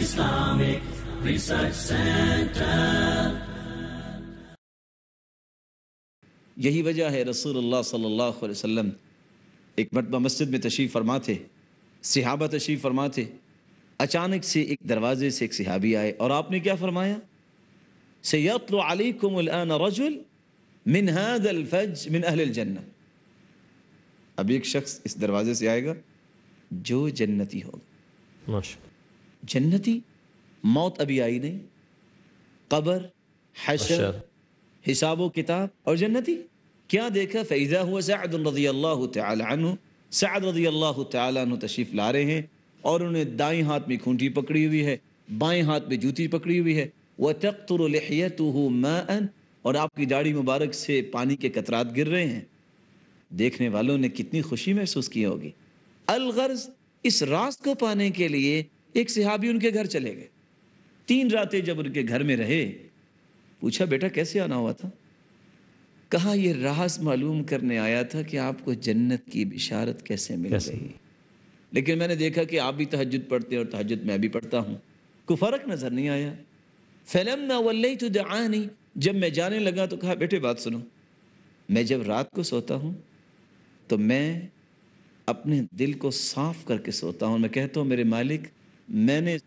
Islamic Research Center. यही वजह है रसूल सल्लल्लाहु अलैहि वसल्लम एक मरतबा मस्जिद में तशरीफ़ फरमा थे सिहाबा तशरीफ़ फरमा थे अचानक से एक दरवाजे से एक सिहाबी आए और आपने क्या फरमाया सैतुमजुल रजुल मिन मिन अहल जन्नत अब एक शख्स इस दरवाजे से आएगा जो जन्नती होगा जन्नती मौत अभी आई नहीं कबर हशर हिसाब किताब और जन्नती क्या देखा फैज़ा हुआ सद रजी अल्लाह तु सद रजी अल्लाह तु तशरीफ़ ला रहे हैं और उन्हें दाएं हाथ में खूंटी पकड़ी हुई है बाएं हाथ में जूती पकड़ी हुई है वह तख्तरत मैन और आपकी दाढ़ी मुबारक से पानी के कतरात गिर रहे हैं देखने वालों ने कितनी खुशी महसूस की होगी अलगर्ज इस रास को पाने के लिए एक सिहाबी उनके घर चले गए तीन रातें जब उनके घर में रहे पूछा बेटा कैसे आना हुआ था कहा यह राहस मालूम करने आया था कि आपको जन्नत की बिशारत कैसे मिल कैसे? गई लेकिन मैंने देखा कि आप भी तहजद पढ़ते हैं और तहजद मैं भी पढ़ता हूँ कोई फ़र्क नज़र नहीं आया फैलम ना वल्लई तो नहीं जब मैं जाने लगा तो कहा बेटे बात सुनो मैं जब रात को सोता हूँ तो मैं अपने दिल को साफ करके सोता हूँ मैं कहता हूँ मेरे मालिक मैंने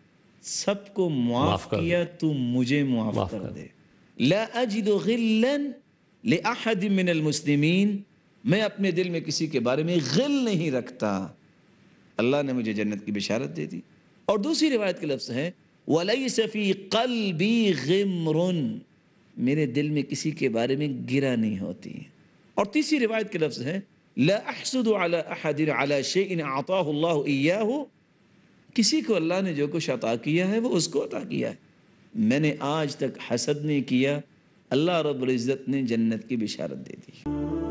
सबको माफ किया तुम मुझे माफ कर दे ला अजिद गिल्लन ले अहद मिनल मुस्लिमीन मैं अपने दिल में किसी के बारे में गिल नहीं रखता अल्लाह ने मुझे जन्नत की बिशारत दे दी और दूसरी रिवायत के लफ्ज़ हैं वलई सफ़ी कल भी गिमरुन मेरे दिल में किसी के बारे में गिरा नहीं होती और तीसरी रिवायत के लफ्ज़ हैं लाहसद अला अहदिन अला शे इन आता किसी को अल्लाह ने जो कुछ अता किया है वो उसको अता किया है मैंने आज तक हसद नहीं किया अल्लाह रब्ज़त ने जन्नत की बिशारत दे दी